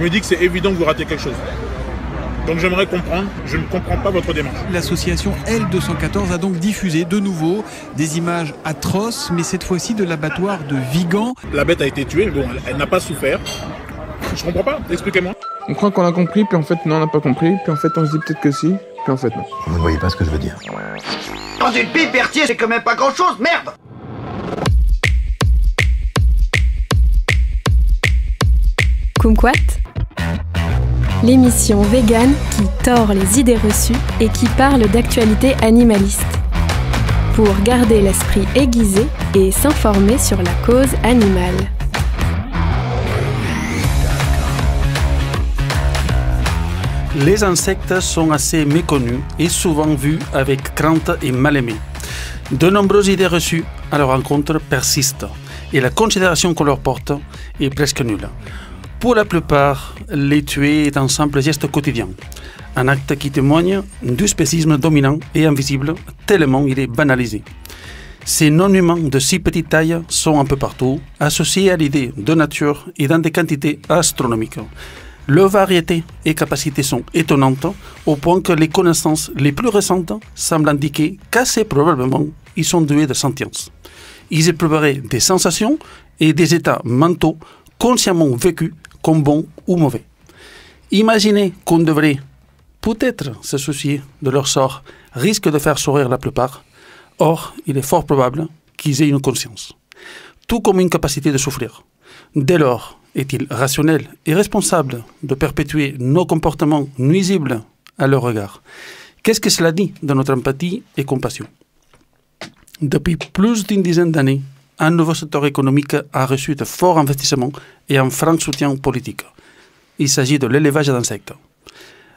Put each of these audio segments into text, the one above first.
je me dis que c'est évident que vous ratez quelque chose. Donc j'aimerais comprendre, je ne comprends pas votre démarche. L'association L214 a donc diffusé de nouveau des images atroces, mais cette fois-ci de l'abattoir de Vigan. La bête a été tuée, bon, elle, n'a pas souffert. Je comprends pas, expliquez-moi. On croit qu'on a compris, puis en fait non, on n'a pas compris, puis en fait on se dit peut-être que si, puis en fait non. Vous ne voyez pas ce que je veux dire. Dans une pipe, Berthier, c'est quand même pas grand-chose, merde Kumquat l'émission végane qui tord les idées reçues et qui parle d'actualités animalistes Pour garder l'esprit aiguisé et s'informer sur la cause animale. Les insectes sont assez méconnus et souvent vus avec crainte et mal aimés. De nombreuses idées reçues à leur encontre persistent et la considération qu'on leur porte est presque nulle. Pour la plupart, les tuer est un simple geste quotidien, un acte qui témoigne du spécisme dominant et invisible, tellement il est banalisé. Ces non-humains de si petite taille sont un peu partout, associés à l'idée de nature et dans des quantités astronomiques. Leur variété et capacités sont étonnantes, au point que les connaissances les plus récentes semblent indiquer qu'assez probablement ils sont doués de sentience. Ils éprouveraient des sensations et des états mentaux consciemment vécus comme bon ou mauvais. Imaginez qu'on devrait peut-être se soucier de leur sort risque de faire sourire la plupart. Or, il est fort probable qu'ils aient une conscience, tout comme une capacité de souffrir. Dès lors, est-il rationnel et responsable de perpétuer nos comportements nuisibles à leur regard Qu'est-ce que cela dit de notre empathie et compassion Depuis plus d'une dizaine d'années, un nouveau secteur économique a reçu de forts investissements et un franc soutien politique. Il s'agit de l'élevage d'insectes.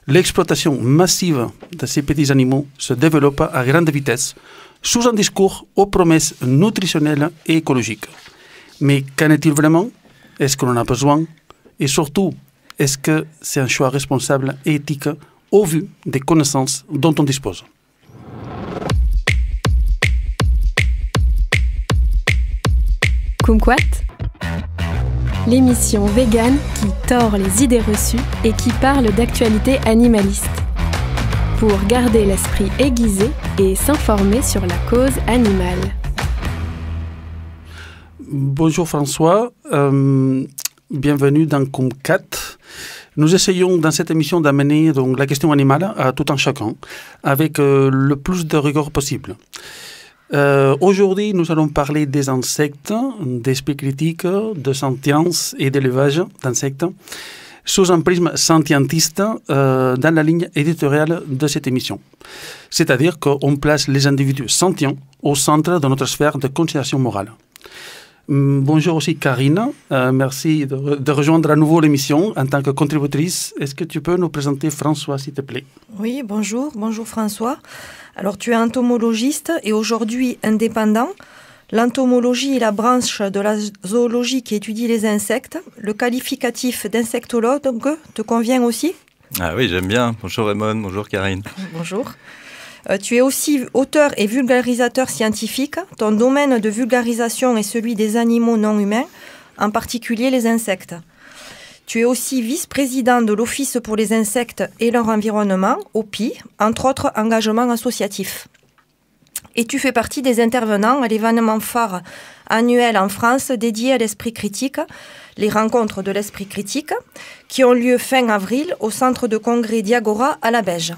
L'exploitation massive de ces petits animaux se développe à grande vitesse sous un discours aux promesses nutritionnelles et écologiques. Mais qu'en est-il vraiment Est-ce qu'on en a besoin Et surtout, est-ce que c'est un choix responsable et éthique au vu des connaissances dont on dispose Kumquat, l'émission végane qui tord les idées reçues et qui parle d'actualité animaliste. Pour garder l'esprit aiguisé et s'informer sur la cause animale. Bonjour François, euh, bienvenue dans Kumquat. Nous essayons dans cette émission d'amener donc la question animale à tout un chacun avec euh, le plus de rigueur possible. Euh, aujourd'hui, nous allons parler des insectes, d'esprit critique, de sentience et d'élevage d'insectes sous un prisme sentientiste euh, dans la ligne éditoriale de cette émission. C'est-à-dire qu'on place les individus sentients au centre de notre sphère de considération morale. Mm, bonjour aussi Karine, euh, merci de, rejoindre à nouveau l'émission en tant que contributrice. Est-ce que tu peux nous présenter François, s'il te plaît Oui, bonjour, bonjour François. Alors tu es entomologiste et aujourd'hui indépendant. L'entomologie est la branche de la zoologie qui étudie les insectes. Le qualificatif d'insectologue te convient aussi Ah oui, j'aime bien. Bonjour Raymond, bonjour Karine. Bonjour. Euh, tu es aussi auteur et vulgarisateur scientifique. Ton domaine de vulgarisation est celui des animaux non humains, en particulier les insectes. Tu es aussi vice-président de l'Office pour les insectes et leur environnement, OPI, entre autres engagements associatifs. Et tu fais partie des intervenants à l'événement phare annuel en France dédié à l'esprit critique, les rencontres de l'esprit critique, qui ont lieu fin avril au centre de congrès Diagora à la Beige.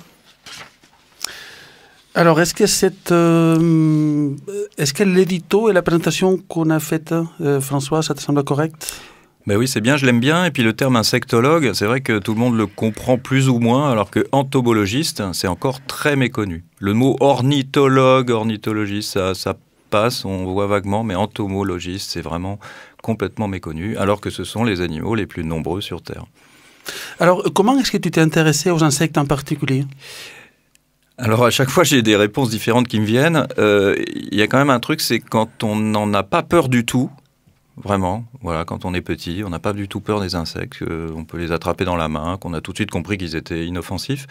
Alors, est-ce que euh, est-ce que l'édito et la présentation qu'on a faite, euh, François, ça te semble correct ben oui, c'est bien, je l'aime bien. Et puis le terme insectologue, c'est vrai que tout le monde le comprend plus ou moins, alors que entomologiste, c'est encore très méconnu. Le mot ornithologue, ornithologiste, ça, ça passe, on voit vaguement, mais entomologiste, c'est vraiment complètement méconnu, alors que ce sont les animaux les plus nombreux sur Terre. Alors, comment est-ce que tu t'es intéressé aux insectes en particulier alors à chaque fois j'ai des réponses différentes qui me viennent. Euh, il y a quand même un truc, c'est quand on n'en a pas peur du tout, vraiment, voilà, quand on est petit, on n'a pas du tout peur des insectes, euh, on peut les attraper dans la main, qu'on a tout de suite compris qu'ils étaient inoffensifs,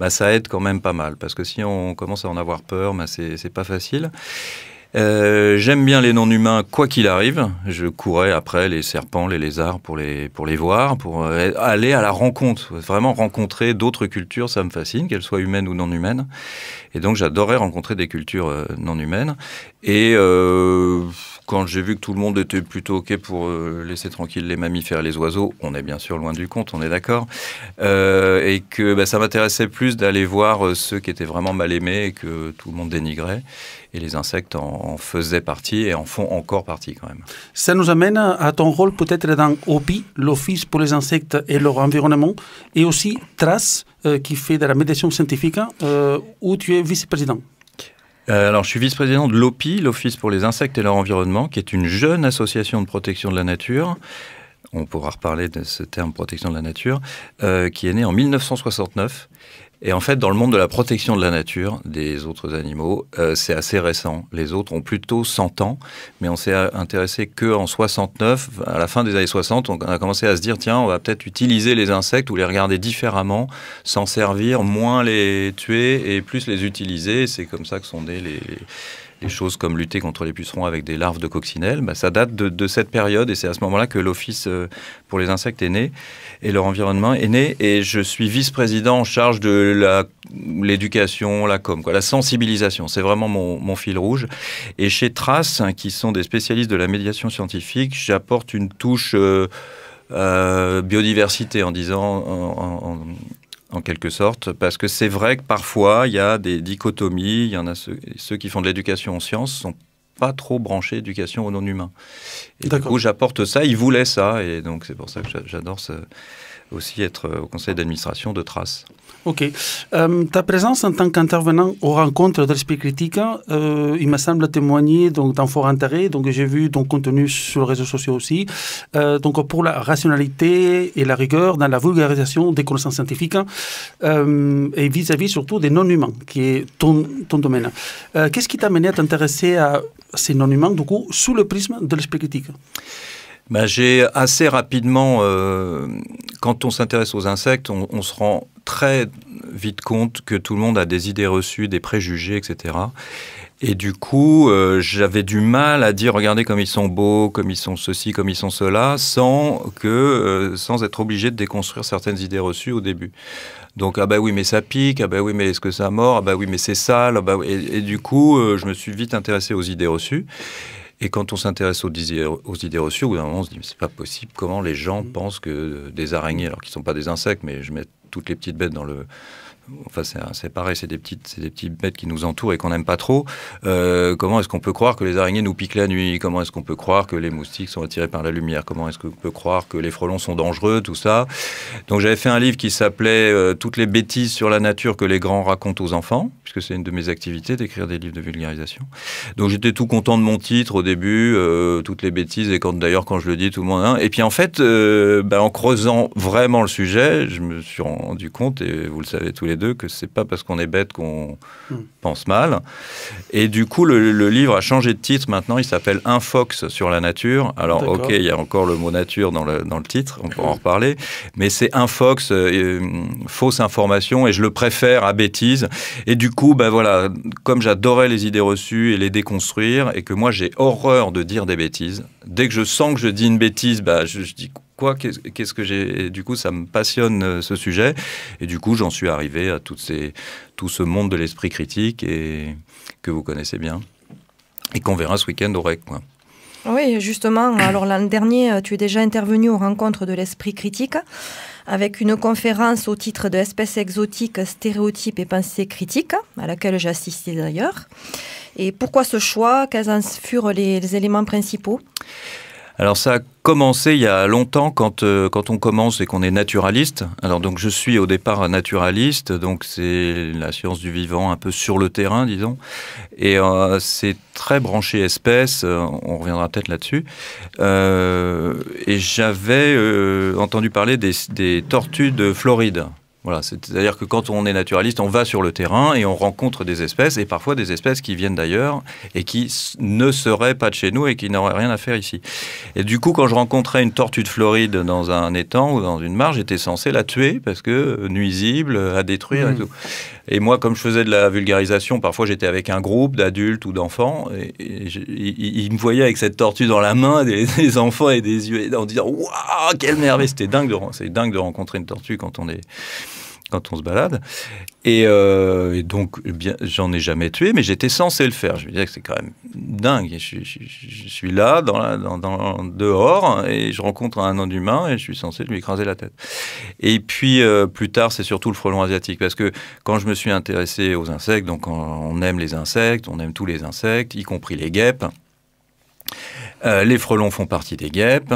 bah ça aide quand même pas mal, parce que si on commence à en avoir peur, bah c'est pas facile. Euh, j'aime bien les non-humains, quoi qu'il arrive. Je courais après les serpents, les lézards pour les, pour les voir, pour euh, aller à la rencontre. Vraiment rencontrer d'autres cultures, ça me fascine, qu'elles soient humaines ou non humaines. Et donc j'adorais rencontrer des cultures euh, non humaines. Et. Quand j'ai vu que tout le monde était plutôt OK pour euh, laisser tranquille les mammifères et les oiseaux, on est bien sûr loin du compte, on est d'accord, euh, et que bah, ça m'intéressait plus d'aller voir euh, ceux qui étaient vraiment mal aimés et que tout le monde dénigrait, et les insectes en, faisaient partie et en font encore partie quand même. Ça nous amène à ton rôle peut-être dans OPI, l'Office pour les insectes et leur environnement, et aussi TRACE, qui fait de la médiation scientifique, hein, où tu es vice-président. Euh, alors, je suis vice-président de l'OPI, l'Office pour les insectes et leur environnement, qui est une jeune association de protection de la nature. On pourra reparler de ce terme protection de la nature, euh, qui est né en 1969 et en fait, dans le monde de la protection de la nature des autres animaux, euh, c'est assez récent. Les autres ont plutôt 100 ans, mais on s'est intéressé que en 69, à la fin des années 60, on a commencé à se dire tiens, on va peut-être utiliser les insectes ou les regarder différemment, s'en servir, moins les tuer et plus les utiliser. C'est comme ça que sont nés les des choses comme lutter contre les pucerons avec des larves de coccinelles, bah, ça date de, cette période et c'est à ce moment-là que l'Office euh, pour les insectes est né et leur environnement est né. Et je suis vice-président en charge de l'éducation, la, com, quoi, la sensibilisation. C'est vraiment mon, fil rouge. Et chez Trace, hein, qui sont des spécialistes de la médiation scientifique, j'apporte une touche... Euh, euh, biodiversité en disant en, en quelque sorte, parce que c'est vrai que parfois, il y a des dichotomies, il y en a ceux, qui font de l'éducation en sciences sont pas trop branchés éducation au non humain Et du coup, j'apporte ça, ils voulaient ça, et donc c'est pour ça que j'adore aussi être au conseil d'administration de Trace. Ok. Euh, ta présence en tant qu'intervenant aux rencontres de l'esprit Critique, euh, il me semble témoigner donc d'un fort intérêt. Donc j'ai vu ton contenu sur les réseaux sociaux aussi. Euh, donc pour la rationalité et la rigueur dans la vulgarisation des connaissances scientifiques et vis-à-vis surtout des non-humains, qui est ton, ton domaine. Qu'est-ce qui t'a amené à t'intéresser à ces non-humains, du coup, sous le prisme de l'Esprit Critique ben, J'ai assez rapidement, quand on s'intéresse aux insectes, on, on, se rend très vite compte que tout le monde a des idées reçues, des préjugés, etc. Et du coup, euh, j'avais du mal à dire regardez comme ils sont beaux, comme ils sont ceci, comme ils sont cela, sans que, euh, sans être obligé de déconstruire certaines idées reçues au début. Donc ah bah oui mais ça pique, ah bah oui mais est-ce que ça mord, ah bah oui mais c'est sale, ah bah et, du coup euh, je me suis vite intéressé aux idées reçues. Et quand on s'intéresse aux, aux, idées reçues, au bout d'un on se dit, c'est pas possible, comment les gens mmh. pensent que des araignées, alors qu'ils ne sont pas des insectes, mais je mets toutes les petites bêtes dans le, Enfin, c'est pareil, c'est des petites, des petites bêtes qui nous entourent et qu'on n'aime pas trop. Euh, comment est-ce qu'on peut croire que les araignées nous piquent la nuit Comment est-ce qu'on peut croire que les moustiques sont attirés par la lumière Comment est-ce qu'on peut croire que les frelons sont dangereux Tout ça. Donc, j'avais fait un livre qui s'appelait euh, Toutes les bêtises sur la nature que les grands racontent aux enfants, puisque c'est une de mes activités d'écrire des livres de vulgarisation. Donc, j'étais tout content de mon titre au début, euh, Toutes les bêtises. Et quand d'ailleurs, quand je le dis, tout le monde. Hein. Et puis, en fait, bah, en creusant vraiment le sujet, je me suis rendu compte, et vous le savez tous les deux que c'est pas parce qu'on est bête qu'on hmm. pense mal. Et du coup, le, livre a changé de titre maintenant. Il s'appelle Un fox sur la nature. Alors, ok, il y a encore le mot nature dans le, titre. On pourra en reparler. Mais c'est un fox, euh, euh, fausse information, et je le préfère à bêtise. Et du coup, ben voilà, comme j'adorais les idées reçues et les déconstruire, et que moi j'ai horreur de dire des bêtises. Dès que je sens que je dis une bêtise, bah je, je dis quoi, qu'est-ce que j'ai. Du coup, ça me passionne euh, ce sujet. Et du coup, j'en suis arrivé à ces, tout ce monde de l'esprit critique et que vous connaissez bien. Et qu'on verra ce week-end au REC. Quoi. Oui, justement. Alors, l'an dernier, euh, tu es déjà intervenu aux rencontres de l'esprit critique avec une conférence au titre de Espèces exotiques, stéréotypes et pensées critiques, à laquelle j'ai assisté d'ailleurs. Et pourquoi ce choix Quels en furent les, les éléments principaux alors ça a commencé il y a longtemps quand, euh, quand on commence et qu'on est naturaliste. Alors donc je suis au départ naturaliste, donc c'est la science du vivant un peu sur le terrain, disons. Et euh, c'est très branché espèce, euh, on reviendra peut-être là-dessus. et j'avais entendu parler des, des tortues de Floride c'est-à-dire que quand on est naturaliste, on va sur le terrain et on rencontre des espèces, et parfois des espèces qui viennent d'ailleurs et qui ne seraient pas de chez nous et qui n'auraient rien à faire ici. Et du coup, quand je rencontrais une tortue de Floride dans un étang ou dans une marge j'étais censé la tuer parce que nuisible, à détruire et mmh. tout. Et moi, comme je faisais de la vulgarisation, parfois j'étais avec un groupe d'adultes ou d'enfants, et, ils me voyaient avec cette tortue dans la main, des, enfants et des yeux, en disant Waouh, quelle merveille C'était dingue, dingue de rencontrer une tortue quand on est quand on se balade. Et, euh, donc, eh bien, j'en ai jamais tué, mais j'étais censé le faire. Je veux dire que c'est quand même dingue. Je, suis là, dans, la, dehors, et je rencontre un homme humain et je suis censé lui écraser la tête. Et puis, euh, plus tard, c'est surtout le frelon asiatique, parce que quand je me suis intéressé aux insectes, donc on aime les insectes, on aime tous les insectes, y compris les guêpes. Euh, les frelons font partie des guêpes.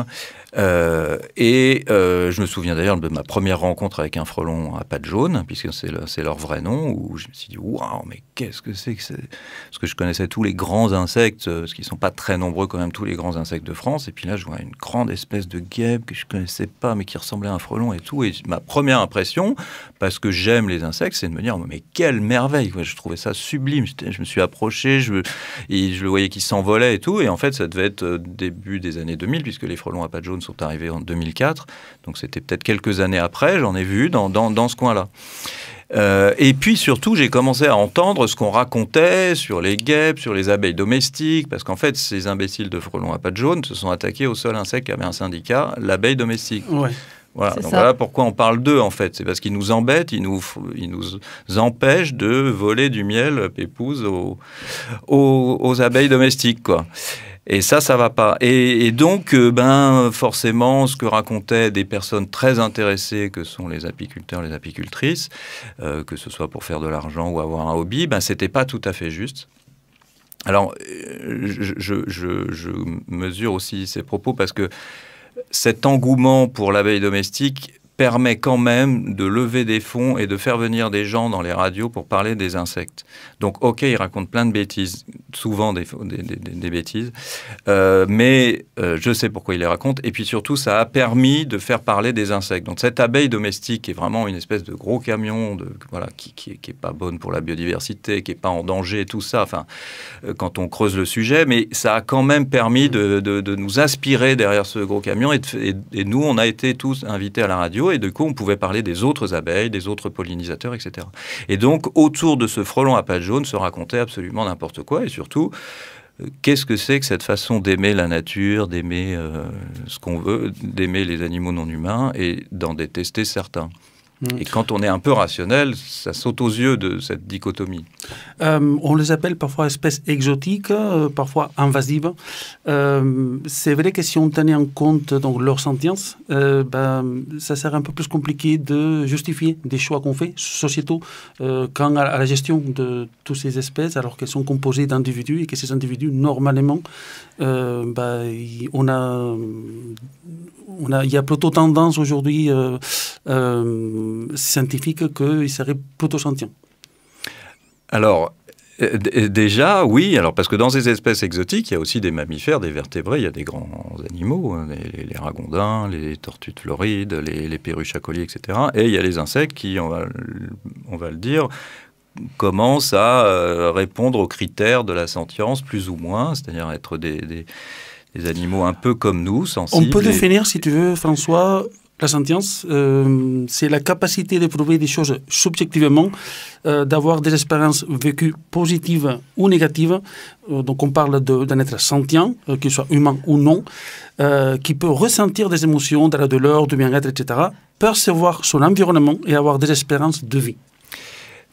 Euh, et euh, je me souviens d'ailleurs de ma première rencontre avec un frelon à pattes jaunes, puisque c'est leur vrai nom, où je me suis dit waouh, mais qu'est-ce que c'est que c'est Parce que je connaissais tous les grands insectes, euh, ce qui ne sont pas très nombreux quand même, tous les grands insectes de France. Et puis là, je vois une grande espèce de guêpe que je ne connaissais pas, mais qui ressemblait à un frelon et tout. Et ma première impression, parce que j'aime les insectes, c'est de me dire mais quelle merveille Je trouvais ça sublime. Je me suis approché, je, et je le voyais qui s'envolait et tout. Et en fait, ça devait être début des années 2000, puisque les frelons à pattes jaunes sont arrivés en 2004, donc c'était peut-être quelques années après, j'en ai vu dans, dans, dans ce coin-là. Euh, et puis surtout, j'ai commencé à entendre ce qu'on racontait sur les guêpes, sur les abeilles domestiques, parce qu'en fait, ces imbéciles de frelons à pattes jaunes se sont attaqués au seul insecte qui avait un syndicat, l'abeille domestique. Ouais. Voilà. pourquoi on parle d'eux en fait. C'est parce qu'ils nous embêtent, ils nous, ils nous empêchent de voler du miel pépouze aux, aux, aux abeilles domestiques. Quoi. Et ça, ça va pas. Et, donc, euh, ben, forcément, ce que racontaient des personnes très intéressées que sont les apiculteurs, les apicultrices, euh, que ce soit pour faire de l'argent ou avoir un hobby, ben, c'était pas tout à fait juste. Alors, euh, je mesure aussi ces propos parce que cet engouement pour l'abeille domestique permet quand même de lever des fonds et de faire venir des gens dans les radios pour parler des insectes. Donc, ok, il raconte plein de bêtises, souvent des, des, bêtises, euh, mais euh, je sais pourquoi il les raconte. Et puis surtout, ça a permis de faire parler des insectes. Donc, cette abeille domestique est vraiment une espèce de gros camion, de, voilà, qui, qui, est pas bonne pour la biodiversité, qui est pas en danger, tout ça. Enfin, euh, quand on creuse le sujet, mais ça a quand même permis de, nous inspirer derrière ce gros camion. et, et nous, on a été tous invités à la radio et du coup, on pouvait parler des autres abeilles, des autres pollinisateurs, etc. Et donc, autour de ce frelon à pattes jaunes se racontait absolument n'importe quoi, et surtout, euh, qu'est-ce que c'est que cette façon d'aimer la nature, d'aimer euh, ce qu'on veut, d'aimer les animaux non humains, et d'en détester certains et quand on est un peu rationnel, ça saute aux yeux de cette dichotomie. Euh, on les appelle parfois espèces exotiques, euh, parfois invasives. Euh, c'est vrai que si on tenait en compte donc, leur sentience, ben, ça serait un peu plus compliqué de justifier des choix qu'on fait sociétaux quand à, la gestion de toutes ces espèces, alors qu'elles sont composées d'individus et que ces individus, normalement, ben, on a il y a plutôt tendance aujourd'hui euh, euh, scientifique qu'il serait plutôt sentient. Alors, euh, Déjà, oui. Alors, parce que dans ces espèces exotiques, il y a aussi des mammifères, des vertébrés, il y a des grands animaux, hein, les, ragondins, les tortues de Floride, les, perruches à collier, etc. Et il y a les insectes qui, on va, va le dire, commencent à répondre aux critères de la sentience, plus ou moins, c'est-à-dire être des des animaux un peu comme nous, sensibles. On peut définir, si tu veux, François, la sentience, euh, c'est la capacité d'éprouver des choses subjectivement, euh, d'avoir des expériences vécues positives ou négatives. Euh, donc on parle d'un être sentient, qu'il soit humain ou non, qui peut ressentir des émotions, de la douleur, du bien-être, etc., percevoir son environnement et avoir des expériences de vie.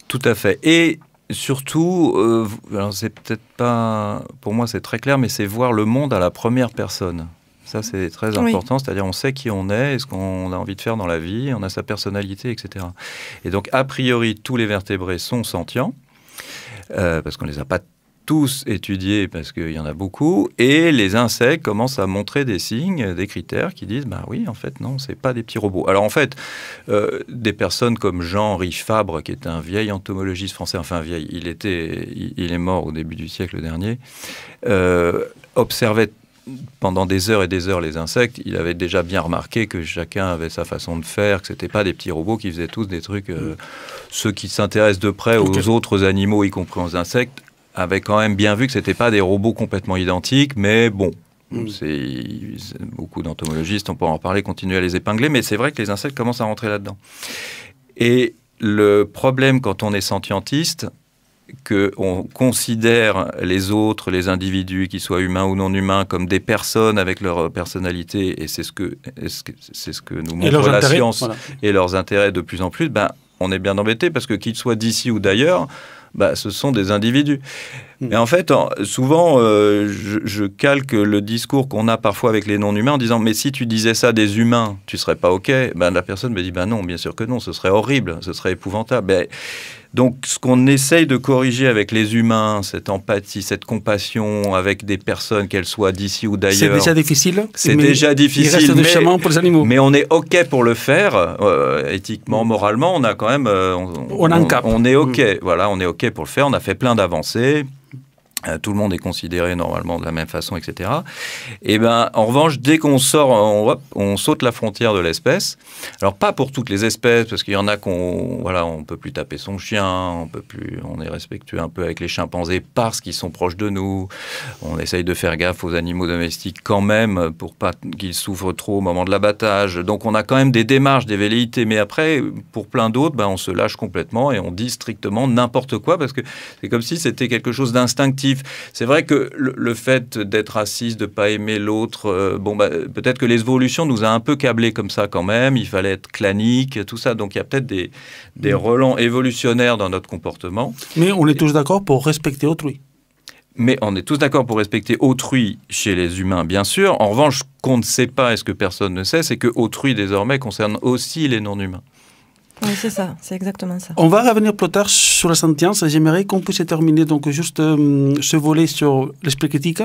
Tout à fait. Et surtout, euh, c'est peut-être pas, pour moi c'est très clair, mais c'est voir le monde à la première personne. Ça, c'est très important, c'est-à-dire on sait qui on est, ce qu'on a envie de faire dans la vie, on a sa personnalité, etc. Et donc, a priori, tous les vertébrés sont sentients, euh, parce qu'on ne les a pas tous étudiés parce qu'il y en a beaucoup, et les insectes commencent à montrer des signes, des critères qui disent bah oui, en fait, non, c'est pas des petits robots. Alors en fait, euh, des personnes comme Jean-Henri Fabre, qui est un vieil entomologiste français, enfin vieil, il était, il, est mort au début du siècle dernier, euh, observait pendant des heures et des heures les insectes, il avait déjà bien remarqué que chacun avait sa façon de faire, que c'était pas des petits robots qui faisaient tous des trucs. Euh, mm. ceux qui s'intéressent de près aux autres animaux, y compris aux insectes, avait quand même bien vu que ce c'était pas des robots complètement identiques, mais bon. Mm. beaucoup d'entomologistes, on peut en parler, continuer à les épingler, mais c'est vrai que les insectes commencent à rentrer là-dedans. Et le problème quand on est sentientiste, qu'on considère les autres, les individus, qu'ils soient humains ou non humains, comme des personnes avec leur personnalité, et c'est ce que, ce que nous montre la science et leurs intérêts de plus en plus, ben, on est bien embêté parce que qu'ils soient d'ici ou d'ailleurs, bah, ce sont des individus. Hmm. Mais en fait, souvent, euh, je, calque le discours qu'on a parfois avec les non-humains en disant Mais si tu disais ça des humains, tu serais pas OK ben, La personne me dit Ben non, bien sûr que non, ce serait horrible, ce serait épouvantable. Ben, donc ce qu'on essaye de corriger avec les humains, cette empathie, cette compassion avec des personnes, qu'elles soient d'ici ou d'ailleurs. C'est déjà difficile. C'est déjà difficile. mais, pour les animaux. Mais on est OK pour le faire, euh, éthiquement, mm. moralement, on a quand même... Euh, on, est OK, mm. voilà, on est OK pour le faire, on a fait plein d'avancées, euh, tout le monde est considéré normalement de la même façon, etc. Et eh ben, en revanche, dès qu'on sort, euh, on, saute la frontière de l'espèce. Alors pas pour toutes les espèces, parce qu'il y en a qu'on, voilà, on peut plus taper son chien, on peut plus, on est respectueux un peu avec les chimpanzés parce qu'ils sont proches de nous. On essaye de faire gaffe aux animaux domestiques quand même pour pas qu'ils souffrent trop au moment de l'abattage. Donc on a quand même des démarches, des velléités. Mais après, pour plein d'autres, ben, on se lâche complètement et on dit strictement n'importe quoi parce que c'est comme si c'était quelque chose d'instinctif c'est vrai que le, fait d'être raciste, de pas aimer l'autre, euh, bon, bah, peut-être que l'évolution nous a un peu câblé comme ça quand même. Il fallait être clanique, tout ça. Donc il y a peut-être des, des mm. relents évolutionnaires dans notre comportement. Mais on est tous d'accord pour respecter autrui. Mais on est tous d'accord pour respecter autrui chez les humains, bien sûr. En revanche, qu'on ne sait pas et ce que personne ne sait, c'est que autrui désormais concerne aussi les non-humains. Oui, c'est ça, c'est exactement ça. On va revenir plus tard sur la sentience. J'aimerais qu'on puisse terminer donc juste euh, ce volet sur l'esprit critique,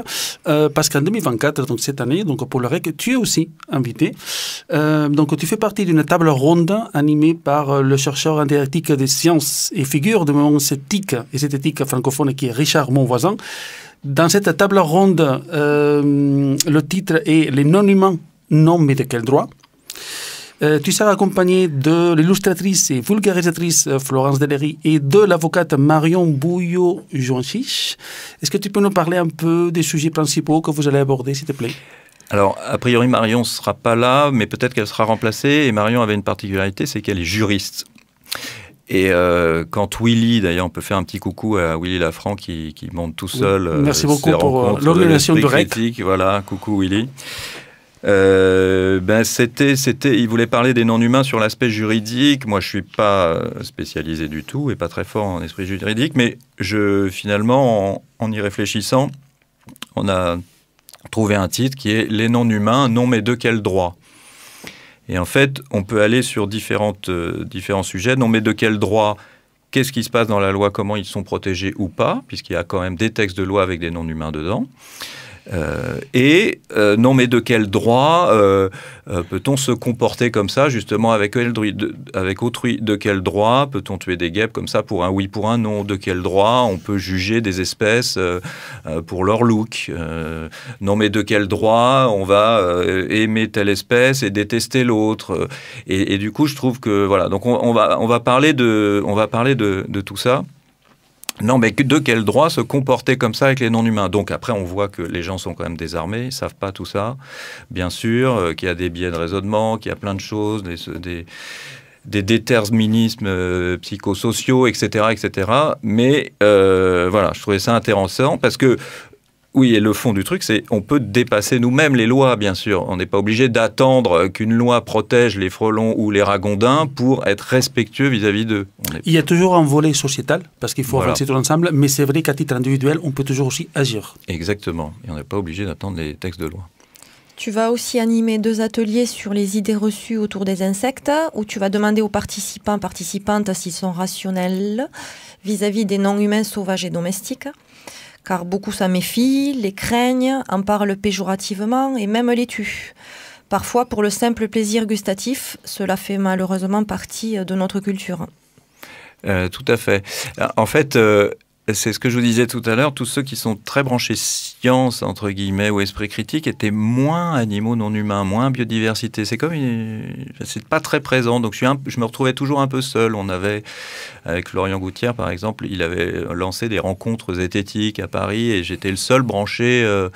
euh, parce qu'en 2024, donc cette année, donc pour le REC, tu es aussi invité. Euh, donc tu fais partie d'une table ronde animée par le chercheur interactique des sciences et figures de mon sceptique et éthique francophone qui est Richard Monvoisin. Dans cette table ronde, le titre est Les non-humains, non mais de quel droit euh, tu seras accompagné de l'illustratrice et vulgarisatrice euh, Florence Delery et de l'avocate Marion bouillot jonchich Est-ce que tu peux nous parler un peu des sujets principaux que vous allez aborder, s'il te plaît alors, a priori, Marion ne sera pas là, mais peut-être qu'elle sera remplacée. Et Marion avait une particularité, c'est qu'elle est juriste. Et euh, quand Willy, d'ailleurs, on peut faire un petit coucou à Willy Lafranc qui, qui monte tout seul. Merci beaucoup pour l'organisation de REC. Voilà, coucou Willy. Euh, ben c'était, c'était, il voulait parler des non-humains sur l'aspect juridique. Moi, je suis pas spécialisé du tout et pas très fort en esprit juridique, mais je finalement, en, y réfléchissant, on a trouvé un titre qui est Les non-humains, non mais de quel droit Et en fait, on peut aller sur différentes, euh, différents sujets. Non mais de quel droit Qu'est-ce qui se passe dans la loi Comment ils sont protégés ou pas Puisqu'il y a quand même des textes de loi avec des non-humains dedans. Euh, et euh, non, mais de quel droit euh, peut-on se comporter comme ça, justement, avec, avec autrui De quel droit peut-on tuer des guêpes comme ça pour un oui, pour un non De quel droit on peut juger des espèces pour leur look Non, mais de quel droit on va aimer telle espèce et détester l'autre et, du coup, je trouve que voilà. Donc, on, va on va parler de on va parler de tout ça. Non, mais de quel droit se comporter comme ça avec les non-humains Donc après, on voit que les gens sont quand même désarmés, ils savent pas tout ça, bien sûr, euh, qu'il y a des biais de raisonnement, qu'il y a plein de choses, des, déterminismes euh, psychosociaux, etc., etc. Mais euh, voilà, je trouvais ça intéressant parce que oui, et le fond du truc, c'est on peut dépasser nous-mêmes les lois, bien sûr. On n'est pas obligé d'attendre qu'une loi protège les frelons ou les ragondins pour être respectueux vis-à-vis d'eux. Il y a toujours un volet sociétal, parce qu'il faut avancer tout ensemble, mais c'est vrai qu'à titre individuel, on peut toujours aussi agir. Exactement, et on n'est pas obligé d'attendre les textes de loi. Tu vas aussi animer deux ateliers sur les idées reçues autour des insectes, où tu vas demander aux participants, participantes, s'ils sont rationnels vis à -vis des non-humains sauvages et domestiques car beaucoup s'en méfient, les craignent, en parlent péjorativement et même les tuent. Parfois pour le simple plaisir gustatif, cela fait malheureusement partie de notre culture. Euh, tout à fait. En fait, euh, c'est ce que je vous disais tout à l'heure, tous ceux qui sont très branchés science, entre guillemets, ou esprit critique, étaient moins animaux non humains, moins biodiversité. C'est comme, c'est pas très présent. Donc je, suis je me retrouvais toujours un peu seul. On avait, avec Florian Gouttière par exemple, il avait lancé des rencontres zététiques à Paris et j'étais le seul branché. Euh,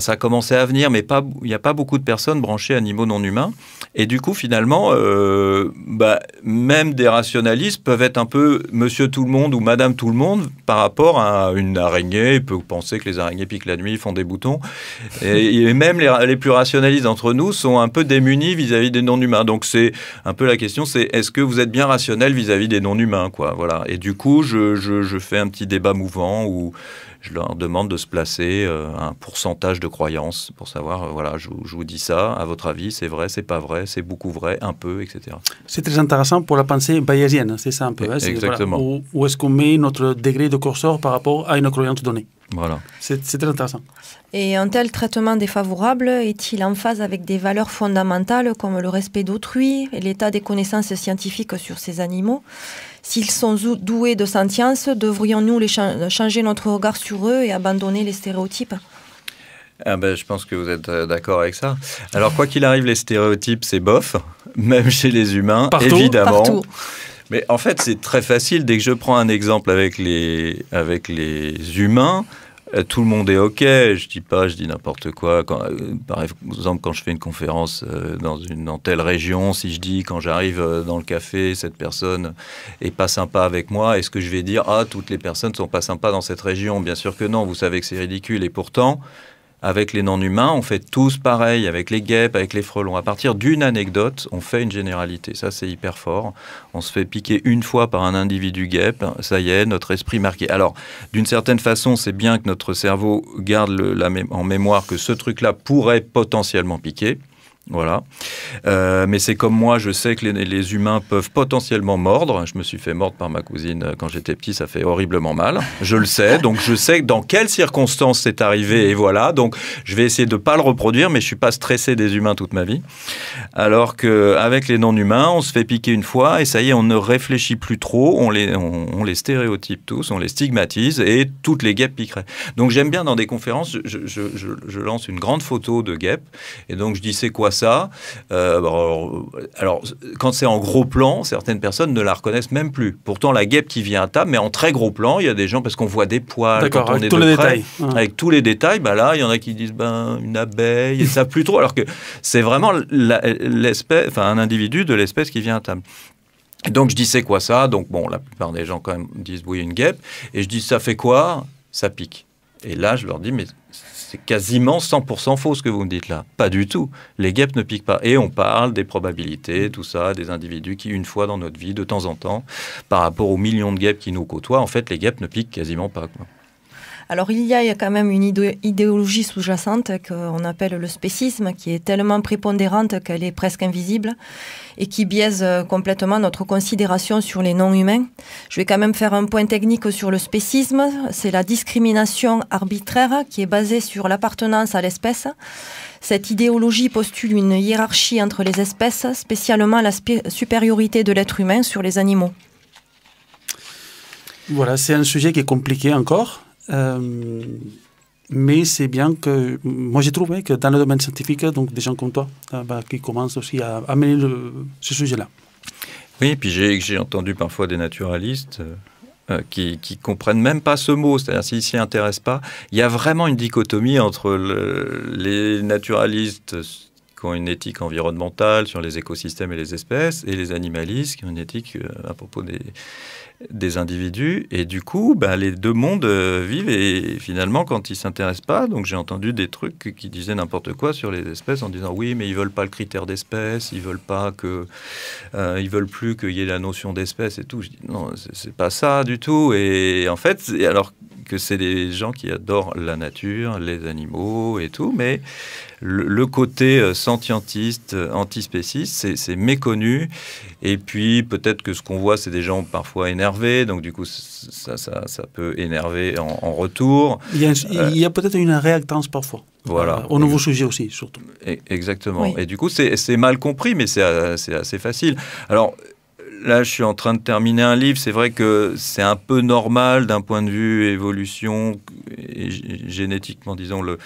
ça a commencé à venir, mais pas, il n'y a pas beaucoup de personnes branchées animaux non humains. Et du coup, finalement, euh, bah, même des rationalistes peuvent être un peu monsieur tout le monde ou madame tout le monde par rapport à une araignée. On peut penser que les araignées piquent la nuit, font des boutons. Et, même les, plus rationalistes entre nous sont un peu démunis vis-à-vis des non-humains. Donc, c'est un peu la question, c'est est-ce que vous êtes bien rationnel vis-à-vis des non-humains, voilà. Et du coup, je, je fais un petit débat mouvant où je leur demande de se placer euh, un pourcentage de croyances pour savoir, euh, voilà, je, vous dis ça, à votre avis, c'est vrai, c'est pas vrai, c'est beaucoup vrai, un peu, etc. C'est très intéressant pour la pensée bayésienne, hein, c'est ça un peu. Hein, e-, exactement. où, est-ce qu'on met notre degré de curseur par rapport à une croyance donnée. Voilà. C'est très intéressant. Et un tel traitement défavorable est-il en phase avec des valeurs fondamentales comme le respect d'autrui et l'état des connaissances scientifiques sur ces animaux S'ils sont doués de sentience, devrions-nous changer notre regard sur eux et abandonner les stéréotypes ah ben, je pense que vous êtes euh, d'accord avec ça. Alors, quoi qu'il arrive, les stéréotypes, c'est bof, même chez les humains, évidemment. Partout. Mais en fait, c'est très facile. Dès que je prends un exemple avec les, avec les humains, euh, tout le monde est OK. Je dis pas, je dis n'importe quoi. Euh, par exemple, quand je fais une conférence euh, dans, une, telle région, si je dis quand j'arrive dans le café, cette personne est pas sympa avec moi, est-ce que je vais dire ah toutes les personnes sont pas sympas dans cette région Bien sûr que non. Vous savez que c'est ridicule. Et pourtant, avec les non-humains, on fait tous pareil, avec les guêpes, avec les frelons. À partir d'une anecdote, on fait une généralité. Ça, c'est hyper fort. On se fait piquer une fois par un individu guêpe. Ça y est, notre esprit marqué. Alors, d'une certaine façon, c'est bien que notre cerveau garde en mémoire que ce truc-là pourrait potentiellement piquer. Voilà. Euh, mais c'est comme moi, je sais que les, humains peuvent potentiellement mordre. Je me suis fait mordre par ma cousine euh, quand j'étais petit, ça fait horriblement mal. Je le sais, donc je sais dans quelles circonstances c'est arrivé et voilà. Donc je vais essayer de ne pas le reproduire, mais je suis pas stressé des humains toute ma vie. Alors qu'avec les non-humains, on se fait piquer une fois et ça y est, on ne réfléchit plus trop, on les, stéréotype tous, on les stigmatise et toutes les guêpes piqueraient. Donc j'aime bien dans des conférences, je, je lance une grande photo de guêpe et donc je dis c'est quoi ça euh, bah, alors, quand c'est en gros plan, certaines personnes ne la reconnaissent même plus. Pourtant, la guêpe qui vient à table, mais en très gros plan, il y a des gens, parce qu'on voit des poils. avec, tous les détails. Avec tous les détails, bah là, il y en a qui disent ben, une abeille, ça ça plus trop. Alors que c'est vraiment l'espèce, enfin, un individu de l'espèce qui vient à table. Donc je dis c'est quoi ça Donc bon, la plupart des gens quand même disent oui une guêpe. Et je dis ça fait quoi Ça pique. Et là je leur dis mais c'est quasiment 100% faux ce que vous me dites là. Pas du tout. Les guêpes ne piquent pas. Et on parle des probabilités, tout ça, des individus qui, une fois dans notre vie, de temps en temps, par rapport aux millions de guêpes qui nous côtoient, en fait, les guêpes ne piquent quasiment pas. Alors il y a quand même une idéologie sous-jacente qu'on appelle le spécisme, qui est tellement prépondérante qu'elle est presque invisible et qui biaise euh, complètement notre considération sur les non-humains. Je vais quand même faire un point technique sur le spécisme. C'est la discrimination arbitraire qui est basée sur l'appartenance à l'espèce. Cette idéologie postule une hiérarchie entre les espèces, spécialement la supériorité de l'être humain sur les animaux. Voilà, c'est un sujet qui est compliqué encore. Euh, mais c'est bien que moi j'ai trouvé que dans le domaine scientifique, donc des gens comme toi euh, bah, qui commencent aussi à amener ce sujet-là. Oui, et puis j'ai entendu parfois des naturalistes. Euh, qui, ne comprennent même pas ce mot, c'est-à-dire s'ils s'y intéressent pas, il y a vraiment une dichotomie entre les naturalistes qui ont une éthique environnementale sur les écosystèmes et les espèces, et les animalistes qui ont une éthique euh, à propos des, des individus. Et du coup, ben les deux mondes euh, vivent et finalement, quand ils s'intéressent pas, donc j'ai entendu des trucs qui disaient n'importe quoi sur les espèces en disant oui, mais ils veulent pas le critère d'espèce, ils veulent pas que, euh, ils veulent plus qu'il y ait la notion d'espèce et tout. Je dis non, c'est pas ça du tout. Et en fait, alors que c'est des gens qui adorent la nature, les animaux et tout, mais le, côté euh, sentientiste, euh, antispéciste, c'est méconnu. Et puis peut-être que ce qu'on voit, c'est des gens parfois énervés, donc du coup, ça, ça, peut énerver en, retour. Il y a, euh, peut-être une réactance parfois. Voilà. au nouveau sujet aussi, surtout. E-, exactement. Et du coup, c'est mal compris, mais c'est assez facile. Alors, là, je suis en train de terminer un livre. C'est vrai que c'est un peu normal d'un point de vue évolution, et génétiquement, disons, le,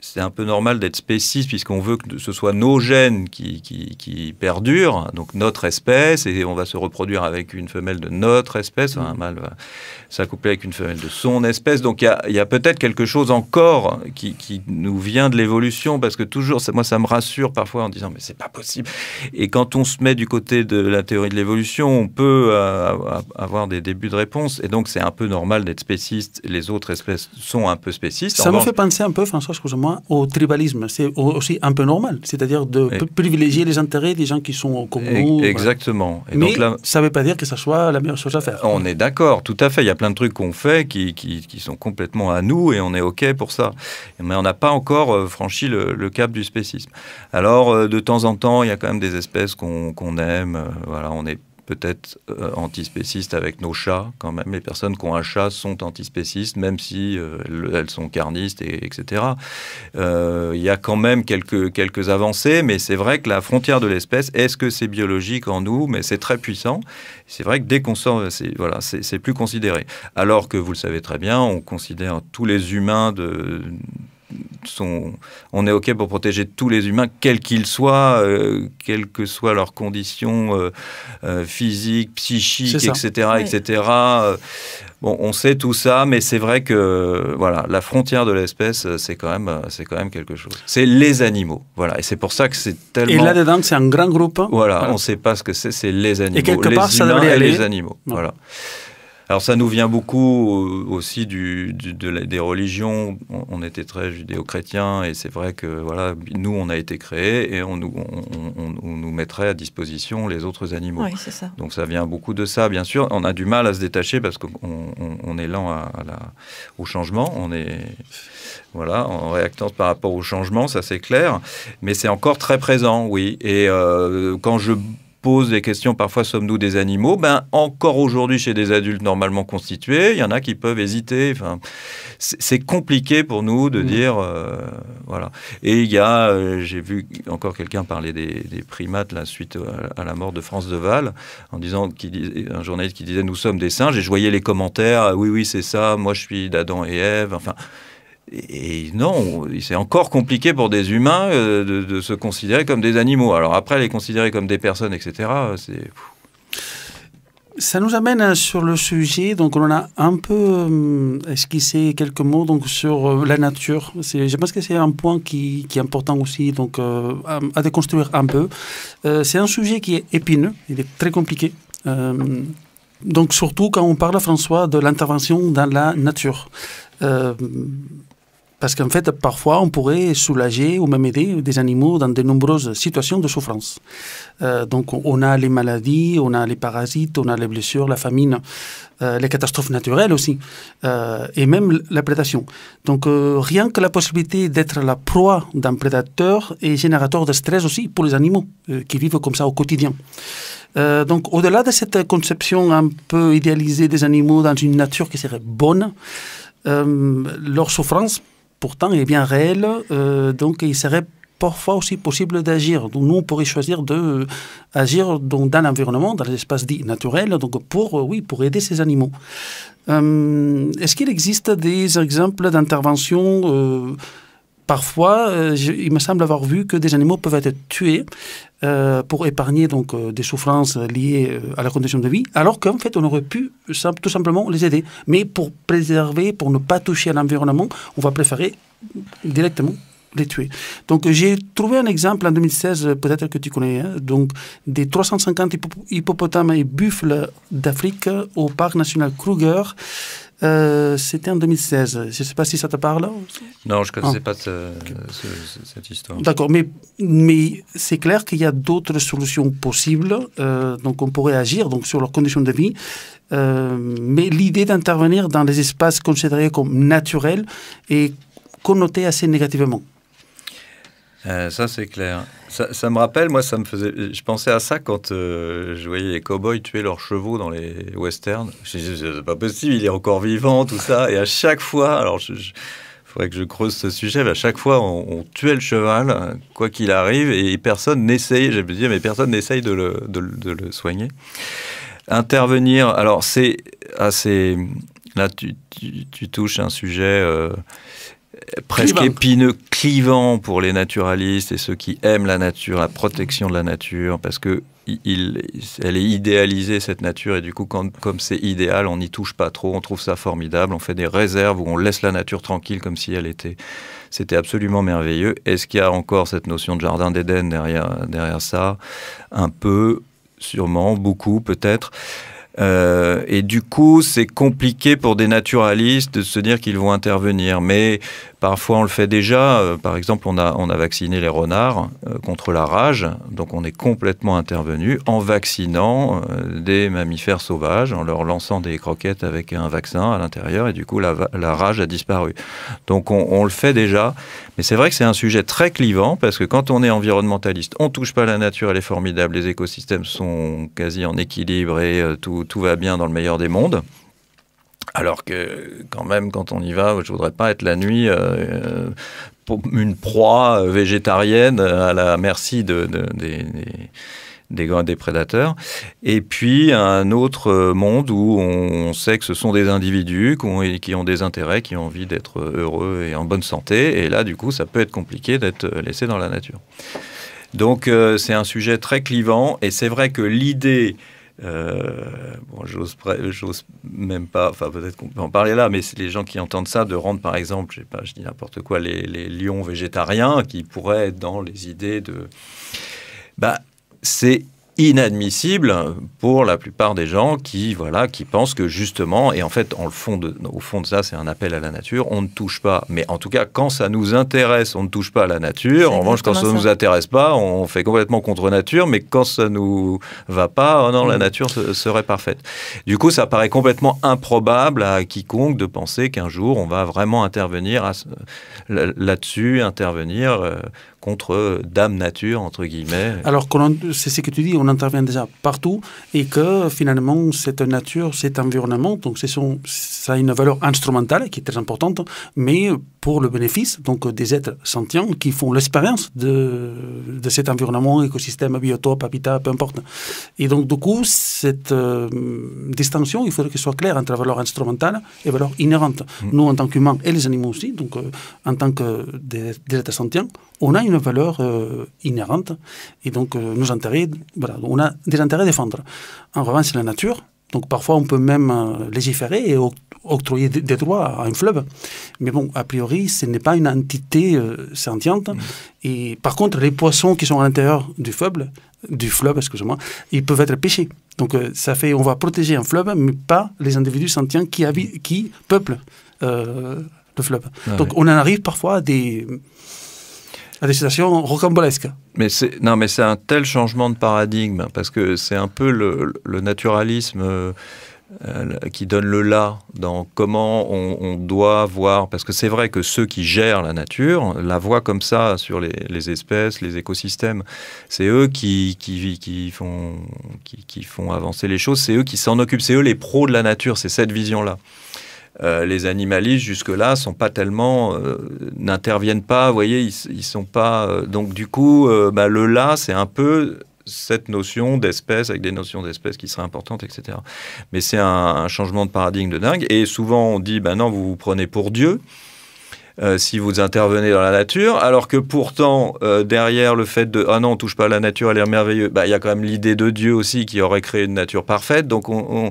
c'est un peu normal d'être spéciste puisqu'on veut que ce soit nos gènes qui, qui, perdurent, donc notre espèce, et on va se reproduire avec une femelle de notre espèce, un mm. mâle va s'accoupler avec une femelle de son espèce. Donc il y a, a peut-être quelque chose encore qui, qui nous vient de l'évolution, parce que toujours, moi ça me rassure parfois en disant mais c'est pas possible. Et quand on se met du côté de la théorie de l'évolution, on peut euh, avoir des débuts de réponse, et donc c'est un peu normal d'être spéciste, les autres espèces sont un peu spécistes. Ça me fait penser un peu, François, excusez-moi au tribalisme. C'est aussi un peu normal, c'est-à-dire de privilégier les intérêts des gens qui sont comme nous. Exactement. Et Mais là, ça ne veut pas dire que ça soit la meilleure chose à faire. On est d'accord, tout à fait. Il y a plein de trucs qu'on fait qui, qui, sont complètement à nous et on est OK pour ça. Mais on n'a pas encore euh, franchi le, cap du spécisme. Alors, euh, de temps en temps, il y a quand même des espèces qu'on aime. Euh, voilà, on est peut-être euh, antispécistes avec nos chats. Quand même, les personnes qui ont un chat sont antispécistes, même si euh, elles sont carnistes, et, etc. Euh, il y a quand même quelques, quelques avancées, mais c'est vrai que la frontière de l'espèce, est-ce que c'est biologique en nous Mais c'est très puissant. C'est vrai que dès qu'on sort, c'est voilà, c'est plus considéré. Alors que vous le savez très bien, on considère tous les humains de on est OK pour protéger tous les humains, quels qu'ils soient, euh, quelles que soient leurs conditions euh, euh, physiques, psychiques, etc. etc. Bon, on sait tout ça, mais c'est vrai que voilà, la frontière de l'espèce, c'est quand même, quand même quelque chose. C'est les animaux, voilà, et c'est pour ça que c'est tellement. Et là dedans, c'est un grand groupe. Hein. Voilà, on ne sait pas ce que c'est, c'est les animaux. Et quelque les part, humains les animaux, voilà. Alors ça nous vient beaucoup euh, aussi du, des religions. On, était très judéo-chrétiens et c'est vrai que voilà, nous on a été créés et on nous, on, nous mettrait à disposition les autres animaux. Oui, ça. Donc ça vient beaucoup de ça, bien sûr. On a du mal à se détacher parce qu'on est lent à, au changement. On est voilà, en réactance par rapport au changement, ça c'est clair. Mais c'est encore très présent, oui. Et euh, quand je pose des questions, parfois sommes-nous des animaux ben, Encore aujourd'hui, chez des adultes normalement constitués, il y en a qui peuvent hésiter. Enfin, c'est compliqué pour nous de mmh. dire... Euh, voilà. Et il y a, euh, j'ai vu encore quelqu'un parler des, primates la suite à, la mort de France Deval, en disant un journaliste qui disait « Nous sommes des singes », et je voyais les commentaires ah « Oui, oui, c'est ça, moi je suis d'Adam et Ève ». Enfin, et non, c'est encore compliqué pour des humains euh, de, se considérer comme des animaux. Alors après, les considérer comme des personnes, etc., c'est... Ça nous amène hein, sur le sujet, donc on a un peu euh, esquissé quelques mots donc, sur euh, la nature. Je pense que c'est un point qui, est important aussi donc, à déconstruire un peu. c'est un sujet qui est épineux, il est très compliqué. donc surtout quand on parle, François, de l'intervention dans la nature. Parce qu'en fait, parfois, on pourrait soulager ou même aider des animaux dans de nombreuses situations de souffrance. Euh, donc, on a les maladies, on a les parasites, on a les blessures, la famine, euh, les catastrophes naturelles aussi, euh, et même la prédation. Donc, rien que la possibilité d'être la proie d'un prédateur est générateur de stress aussi pour les animaux qui vivent comme ça au quotidien. donc, au-delà de cette conception un peu idéalisée des animaux dans une nature qui serait bonne, leur souffrance pourtant est bien réel, euh, donc il serait parfois aussi possible d'agir. Nous, on pourrait choisir d'agir euh, dans, l'environnement, dans l'espace dit naturel, donc pour, euh, oui, pour aider ces animaux. Est-ce qu'il existe des exemples d'intervention parfois, euh, il me semble avoir vu que des animaux peuvent être tués euh, pour épargner donc euh, des souffrances liées à la condition de vie, alors qu'en fait, on aurait pu tout simplement les aider. Mais pour préserver, pour ne pas toucher à l'environnement, on va préférer directement les tuer. Donc j'ai trouvé un exemple en 2016, peut-être que tu connais, hein, donc des 350 hippopotames et buffles d'Afrique au parc national Kruger. Euh, c'était en 2016. Je ne sais pas si ça te parle. Non, je ne connaissais ah. pas cette histoire. D'accord, mais, mais c'est clair qu'il y a d'autres solutions possibles. Euh, donc, on pourrait agir donc, sur leurs conditions de vie. Euh, mais l'idée d'intervenir dans les espaces considérés comme naturels est connotée assez négativement. Euh, ça, c'est clair. Ça, me rappelle, moi, ça me faisait. Je pensais à ça quand euh, je voyais les cow-boys tuer leurs chevaux dans les westerns. Je c'est pas possible, il est encore vivant, tout ça. Et à chaque fois, alors, il faudrait que je creuse ce sujet, mais à chaque fois, on, tuait le cheval, quoi qu'il arrive, et personne n'essaye, je me dire, mais personne n'essaye de le, de, le, soigner. Intervenir, alors, c'est assez. Ah, là, tu, tu, touches un sujet. Euh, presque épineux, clivant pour les naturalistes et ceux qui aiment la nature, la protection de la nature, parce que il, elle est idéalisée cette nature et du coup comme c'est idéal, on n'y touche pas trop, on trouve ça formidable, on fait des réserves où on laisse la nature tranquille comme si elle était. C'était absolument merveilleux. Est-ce qu'il y a encore cette notion de jardin d'Éden derrière derrière ça Un peu, sûrement, beaucoup peut-être. Euh, et du coup, c'est compliqué pour des naturalistes de se dire qu'ils vont intervenir. Mais Parfois, on le fait déjà. Euh, par exemple, on a, vacciné les renards euh, contre la rage. Donc, on est complètement intervenu en vaccinant euh, des mammifères sauvages, en leur lançant des croquettes avec un vaccin à l'intérieur. Et du coup, la, rage a disparu. Donc, on, le fait déjà. Mais c'est vrai que c'est un sujet très clivant parce que quand on est environnementaliste, on ne touche pas la nature, elle est formidable, les écosystèmes sont quasi en équilibre et tout va bien dans le meilleur des mondes. Alors que, quand même, quand on y va, je voudrais pas être la nuit euh, une proie euh, végétarienne euh, à la merci de, des, des, prédateurs. Et puis, un autre monde où on sait que ce sont des individus qui ont, des intérêts, qui ont envie d'être heureux et en bonne santé. Et là, du coup, ça peut être compliqué d'être laissé dans la nature. Donc, c'est un sujet très clivant. Et c'est vrai que l'idée euh, bon, j'ose même pas, enfin peut-être qu'on peut en parler là, mais c'est les gens qui entendent ça de rendre par exemple, je sais pas, je dis n'importe quoi, les, les lions végétariens qui pourraient être dans les idées de. Bah, c'est inadmissible pour la plupart des gens qui voilà qui pensent que justement et en fait en le fond de, au fond de ça c'est un appel à la nature on ne touche pas mais en tout cas quand ça nous intéresse on ne touche pas à la nature en revanche quand ça ne nous intéresse pas on fait complètement contre nature mais quand ça nous va pas oh non la mm. nature serait parfaite du coup ça paraît complètement improbable à quiconque de penser qu'un jour on va vraiment intervenir là-dessus intervenir euh, contre euh, dame nature, entre guillemets. Alors, c'est ce que tu dis, on intervient déjà partout et que finalement, cette nature, cet environnement, donc son, ça a une valeur instrumentale qui est très importante, mais pour le bénéfice donc, des êtres sentients qui font l'expérience de, de cet environnement, écosystème, biotope, habitat, peu importe. Et donc, du coup, cette euh, distinction, il faudrait qu'elle soit claire entre valeur instrumentale et valeur inhérente. Mm. Nous, en tant qu'humains et les animaux aussi, donc euh, en tant que des, êtres sentients, on a une une valeur euh, inhérente et donc euh, nos intérêts, voilà, on a des intérêts à défendre. En revanche, la nature, donc parfois on peut même euh, légiférer et octroyer des, droits à un fleuve, mais bon, a priori, ce n'est pas une entité sentiente. Mm. Et par contre, les poissons qui sont à l'intérieur du fleuve, du fleuve, excusez-moi, ils peuvent être pêchés. Donc ça fait, on va protéger un fleuve, mais pas les individus sentients qui, qui peuplent le fleuve. Ah donc on en arrive parfois à des à des rocambolesque. Mais c'est, non, mais c'est un tel changement de paradigme, parce que c'est un peu le, naturalisme. Euh, qui donne le là dans comment on, doit voir, parce que c'est vrai que ceux qui gèrent la nature la voient comme ça sur les, espèces, les écosystèmes. C'est eux qui, qui font, qui, font avancer les choses, c'est eux qui s'en occupent, c'est eux les pros de la nature, c'est cette vision-là. Euh, les animalistes jusque-là sont pas tellement euh, n'interviennent pas, vous voyez, ils, ne sont pas euh, donc du coup bah, le là c'est un peu cette notion d'espèce avec des notions d'espèce qui seraient importantes, etc. Mais c'est un, changement de paradigme de dingue et souvent on dit bah, non vous vous prenez pour Dieu. si vous intervenez dans la nature, alors que pourtant, derrière le fait de ⁇ Ah non, on touche pas à la nature, elle est merveilleuse bah, ⁇ il y a quand même l'idée de Dieu aussi qui aurait créé une nature parfaite. Donc on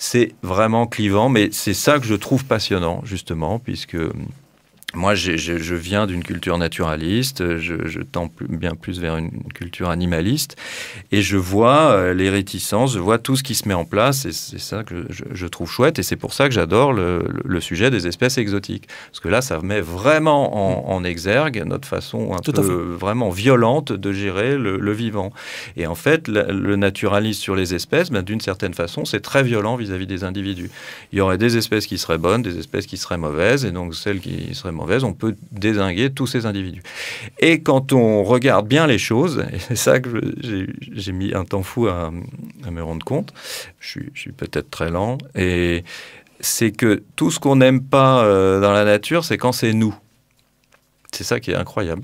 c'est vraiment clivant, mais c'est ça que je trouve passionnant, justement, puisque hum, moi, je, viens d'une culture naturaliste, je, tends bien plus vers une culture animaliste, et je vois euh, les réticences, je vois tout ce qui se met en place, et c'est ça que je, trouve chouette, et c'est pour ça que j'adore le, sujet des espèces exotiques. Parce que là, ça met vraiment en, mm. exergue notre façon un peu vraiment violente de gérer le, vivant. Et en fait, le, naturaliste sur les espèces, ben, d'une certaine façon, c'est très violent vis-à-vis -vis des individus. Il y aurait des espèces qui seraient bonnes, des espèces qui seraient mauvaises, et donc celles qui seraient mauvaises, on peut désinguer tous ces individus. Et quand on regarde bien les choses, et c'est ça que j'ai mis un temps fou à, me rendre compte, je suis, peut-être très lent, et c'est que tout ce qu'on n'aime pas euh, dans la nature, c'est quand c'est nous. C'est ça qui est incroyable.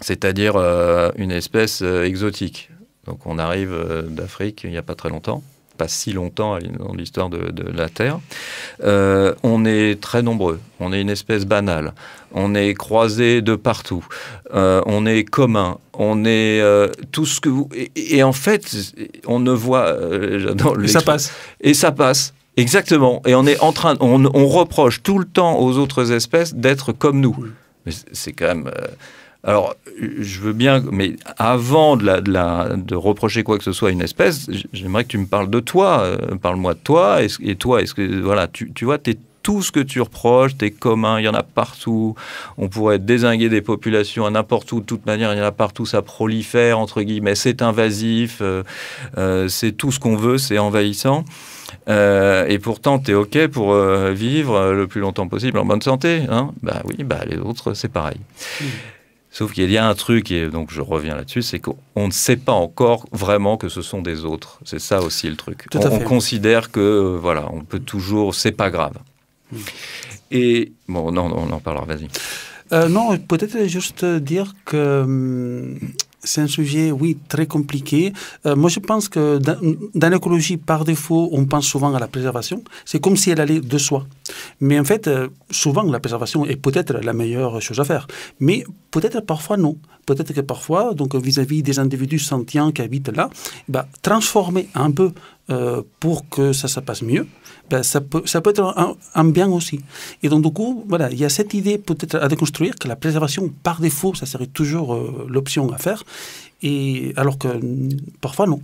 C'est-à-dire euh, une espèce euh, exotique. Donc on arrive d'Afrique il n'y a pas très longtemps pas si longtemps dans l'histoire de, la Terre. Euh, on est très nombreux, on est une espèce banale, on est croisé de partout, euh, on est commun, on est euh, tout ce que vous... Et, en fait, on ne voit... et ça passe. Et ça passe. Exactement. Et on est en train, on, on reproche tout le temps aux autres espèces d'être comme nous. Mais c'est quand même alors, je veux bien, mais avant de, la, de reprocher quoi que ce soit à une espèce, j'aimerais que tu me parles de toi. Euh, parle-moi de toi. Et, toi, est-ce que voilà, tu, tu vois, tout ce que tu reproches, t'es commun, il y en a partout. On pourrait désinguer des populations à n'importe où, de toute manière, il y en a partout, ça prolifère, entre guillemets, c'est invasif, euh, euh, c'est tout ce qu'on veut, c'est envahissant. et pourtant, tu es OK pour vivre le plus longtemps possible en bonne santé. Hein bah oui, bah les autres, c'est pareil. Sauf qu'il y a un truc, et donc je reviens là-dessus, c'est qu'on ne sait pas encore vraiment que ce sont des autres. C'est ça aussi le truc. On, considère que, euh, voilà, on peut toujours, c'est pas grave. Hmm. Et, bon, non, on en parlera, vas-y. Euh, non, peut-être juste dire que hum, c'est un sujet, oui, très compliqué. Euh, moi, je pense que dans, l'écologie, par défaut, on pense souvent à la préservation. C'est comme si elle allait de soi. Mais en fait, euh, souvent, la préservation est peut-être la meilleure chose à faire. Mais peut-être parfois non. Peut-être que parfois, donc vis-à-vis des individus sentients qui habitent là, bah, transformer un peu euh, pour que ça se passe mieux, ben, ça, peut, ça peut être un, bien aussi. Et donc, du coup, voilà, il y a cette idée peut-être à déconstruire que la préservation par défaut, ça serait toujours euh, l'option à faire, et, alors que mm, parfois non.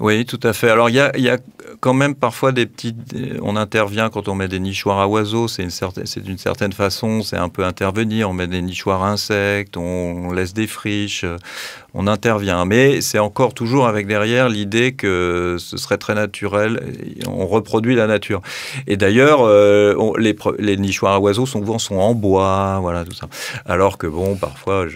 Oui, tout à fait. Alors, il y a, y a, quand même parfois des petites. On intervient quand on met des nichoirs à oiseaux, c'est une, d'une certaine façon, c'est un peu intervenir. On met des nichoirs à insectes, on laisse des friches, on intervient. Mais c'est encore toujours avec derrière l'idée que ce serait très naturel, on reproduit la nature. Et d'ailleurs, euh, les, les, nichoirs à oiseaux sont souvent sont en bois, voilà, tout ça. Alors que bon, parfois,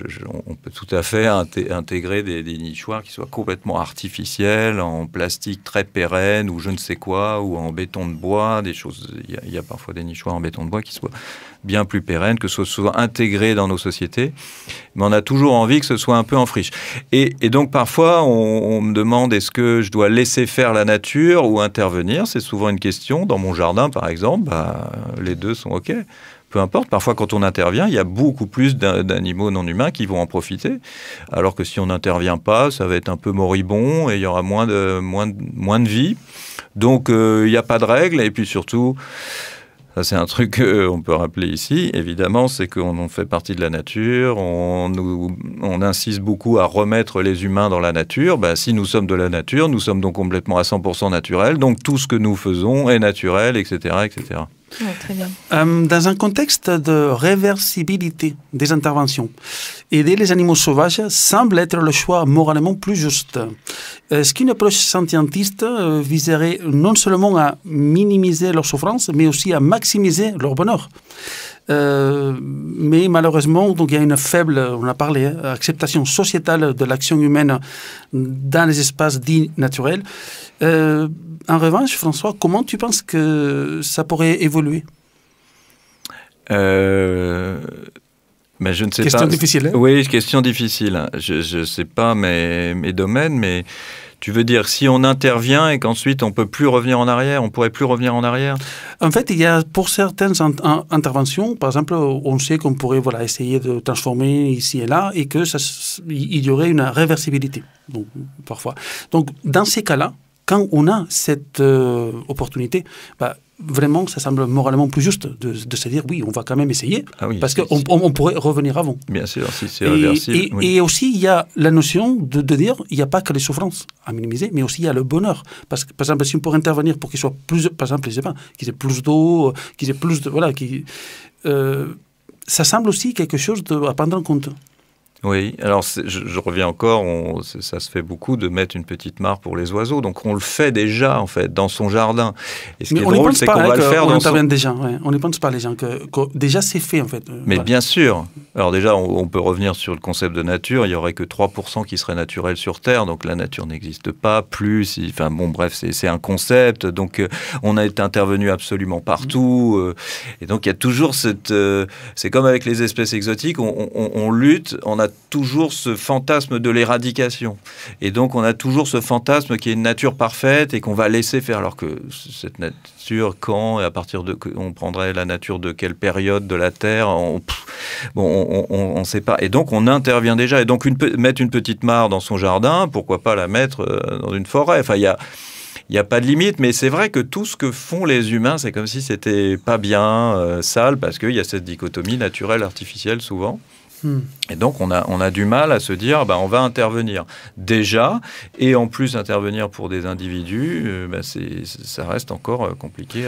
on peut tout à fait intégrer des, nichoirs qui soient complètement artificiels, en plastique très pérenne ou je ne sais quoi, ou en béton de bois, des choses. Il y, a parfois des nichoirs en béton de bois qui soient bien plus pérennes, que ce soit intégré dans nos sociétés. Mais on a toujours envie que ce soit un peu en friche. Et, donc parfois, on, me demande est-ce que je dois laisser faire la nature ou intervenir C'est souvent une question. Dans mon jardin, par exemple, bah, les deux sont OK peu importe. Parfois, quand on intervient, il y a beaucoup plus d'animaux non humains qui vont en profiter. Alors que si on n'intervient pas, ça va être un peu moribond et il y aura moins de, moins moins de vie. Donc, euh, il n'y a pas de règle. Et puis surtout, c'est un truc qu'on peut rappeler ici. Évidemment, c'est qu'on fait partie de la nature, on, insiste beaucoup à remettre les humains dans la nature. Bah, si nous sommes de la nature, nous sommes donc complètement à 100% naturels, donc tout ce que nous faisons est naturel, etc. etc. Euh, dans un contexte de réversibilité des interventions, aider les animaux sauvages semble être le choix moralement plus juste. Est-ce qu'une approche sentientiste euh, viserait non seulement à minimiser leur souffrance, mais aussi à maximiser leur bonheur euh, mais malheureusement, donc il y a une faible, on a parlé, hein, acceptation sociétale de l'action humaine dans les espaces dits naturels. Euh, en revanche, François, comment tu penses que ça pourrait évoluer euh... je ne sais question difficile. Hein oui, question difficile. Je ne sais pas mes, mes domaines, mais tu veux dire, si on intervient et qu'ensuite on peut plus revenir en arrière, on pourrait plus revenir en arrière En fait, il y a pour certaines interventions, par exemple, on sait qu'on pourrait voilà, essayer de transformer ici et là et que ça, il y aurait une réversibilité, donc, parfois. Donc, dans ces cas-là, quand on a cette euh, opportunité, bah, vraiment, ça semble moralement plus juste de, se dire oui, on va quand même essayer, ah parce qu'on on, pourrait revenir avant. Bien sûr, si c'est réversible. Et, aussi, il y a la notion de, dire il n'y a pas que les souffrances à minimiser, mais aussi il y a le bonheur. Parce que, par exemple, si on pourrait intervenir pour qu'ils soit plus, par exemple, qu'ils aient plus d'eau, qu'ils aient plus de. Voilà, euh, ça semble aussi quelque chose de, à prendre en compte. Oui, alors je, reviens encore, on, ça se fait beaucoup de mettre une petite mare pour les oiseaux, donc on le fait déjà en fait dans son jardin. ce Mais c'est qu'on on déjà, on ne pense pas les gens que, déjà c'est fait en fait. Euh, Mais bien sûr. Alors déjà, on, peut revenir sur le concept de nature. Il y aurait que 3% qui serait naturel sur Terre, donc la nature n'existe pas. Plus, enfin bon, bref, c'est un concept. Donc euh, on a été intervenu absolument partout, mm. euh, et donc il y a toujours cette. c'est comme avec les espèces exotiques, on, on lutte, on a toujours ce fantasme de l'éradication. Et donc, on a toujours ce fantasme qui est une nature parfaite et qu'on va laisser faire. Alors que cette nature, quand et à partir de. On prendrait la nature de quelle période de la Terre On on ne sait pas. Et donc, on intervient déjà. Et donc, mettre une petite mare dans son jardin, pourquoi pas la mettre euh, dans une forêt Enfin, il y a. Il n'y a pas de limite, mais c'est vrai que tout ce que font les humains, c'est comme si c'était pas bien, euh, sale, parce qu'il y a cette dichotomie naturelle-artificielle souvent. Hmm. Et donc, on a, on a du mal à se dire, bah, on va intervenir déjà, et en plus intervenir pour des individus, euh, bah, ça reste encore euh, compliqué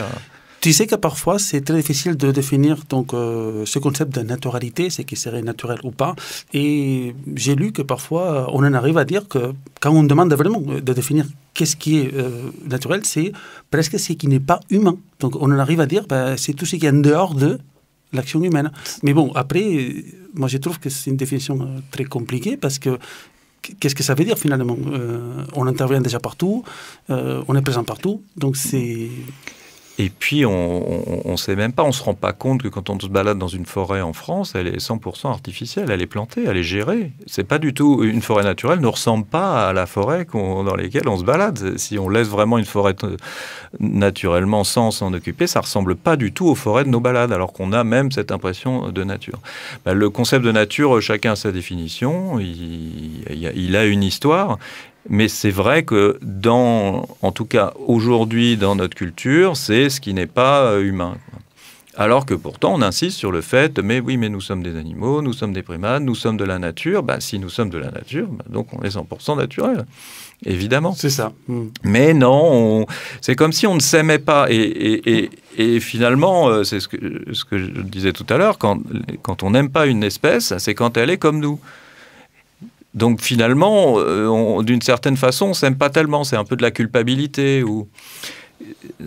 Tu sais que parfois, c'est très difficile de définir donc, euh, ce concept de naturalité, c'est qui serait naturel ou pas. Et j'ai lu que parfois, on en arrive à dire que quand on demande vraiment de définir qu'est-ce qui est naturel, c'est presque ce qui n'est pas humain. Donc on en arrive à dire, bah, c'est tout ce qui est en dehors de l'action humaine. Mais bon, après, moi je trouve que c'est une définition euh, très compliquée parce que qu'est-ce que ça veut dire finalement euh, On intervient déjà partout, euh, on est présent partout, donc c'est... Et puis, on ne sait même pas, on se rend pas compte que quand on se balade dans une forêt en France, elle est 100% artificielle, elle est plantée, elle est gérée. C'est pas du tout une forêt naturelle, ne ressemble pas à la forêt dans laquelle on se balade. Si on laisse vraiment une forêt euh, naturellement sans s'en occuper, ça ressemble pas du tout aux forêts de nos balades, alors qu'on a même cette impression de nature. Bah, le concept de nature, chacun a sa définition, il, il a une histoire, mais c'est vrai que dans, en tout cas aujourd'hui dans notre culture, c'est ce qui n'est pas euh, humain. Alors que pourtant on insiste sur le fait, mais oui, mais nous sommes des animaux, nous sommes des primates, nous sommes de la nature. Bah, si nous sommes de la nature, bah, donc on est 100% naturel, évidemment. C'est ça. Mm. Mais non, c'est comme si on ne s'aimait pas. Et, et, et, et finalement, euh, c'est ce que, ce que, je disais tout à l'heure, quand, quand on n'aime pas une espèce, c'est quand elle est comme nous. Donc finalement, euh, d'une certaine façon, on s'aime pas tellement. C'est un peu de la culpabilité ou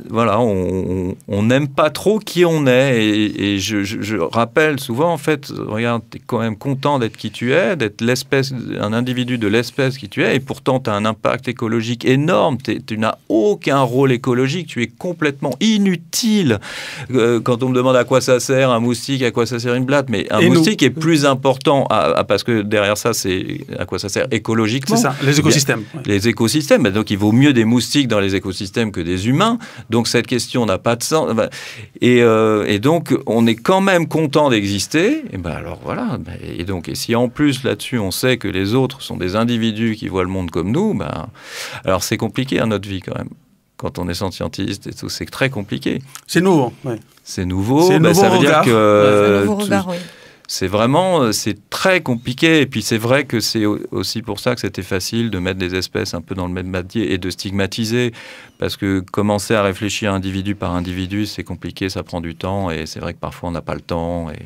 voilà, on n'aime pas trop qui on est. Et, je, rappelle souvent, en fait, regarde, tu es quand même content d'être qui tu es, d'être l'espèce, un individu de l'espèce qui tu es, et pourtant tu as un impact écologique énorme. Tu n'as aucun rôle écologique, tu es complètement inutile. Euh, quand on me demande à quoi ça sert un moustique, à quoi ça sert une blatte, mais un moustique est plus important, parce que derrière ça, c'est à quoi ça sert écologiquement. C'est ça, les écosystèmes. les écosystèmes. donc il vaut mieux des moustiques dans les écosystèmes que des humains donc cette question n'a pas de sens. Euh, et, donc on est quand même content d'exister. Et ben alors voilà. Ben, et donc et si en plus là-dessus on sait que les autres sont des individus qui voient le monde comme nous, ben alors c'est compliqué à notre vie quand même. Quand on est scientiste et tout, c'est très compliqué. C'est nouveau. Hein, c'est nouveau. Ben, ça veut dire que. C'est vraiment, euh, c'est très compliqué. Et puis c'est vrai que c'est aussi pour ça que c'était facile de mettre des espèces un peu dans le même bâtier et de stigmatiser. Parce que commencer à réfléchir individu par individu, c'est compliqué, ça prend du temps. Et c'est vrai que parfois on n'a pas le temps. Et...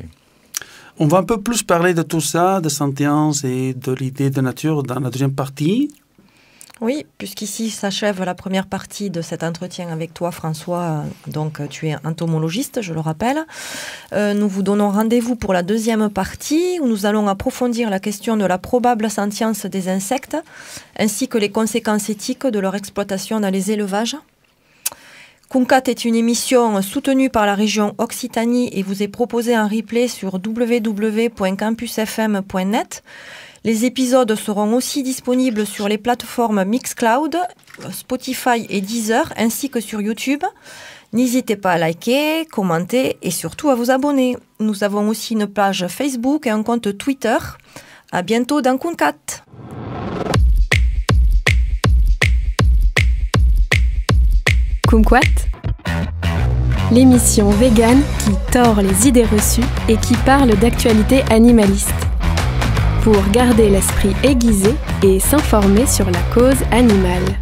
On va un peu plus parler de tout ça, de sentience et de l'idée de nature dans la deuxième partie. Oui, puisqu'ici s'achève la première partie de cet entretien avec toi, François. Donc, euh, tu es entomologiste, je le rappelle. Euh, nous vous donnons rendez-vous pour la deuxième partie où nous allons approfondir la question de la probable sentience des insectes ainsi que les conséquences éthiques de leur exploitation dans les élevages. Kunkat est une émission soutenue par la région Occitanie et vous est proposée en replay sur www.campusfm.net. Les épisodes seront aussi disponibles sur les plateformes Mixcloud, Spotify et Deezer, ainsi que sur YouTube. N'hésitez pas à liker, commenter et surtout à vous abonner. Nous avons aussi une page Facebook et un compte Twitter. À bientôt dans Kunkat. Kumquat, l'émission vegan qui tord les idées reçues et qui parle d'actualités animalistes pour garder l'esprit aiguisé et s'informer sur la cause animale.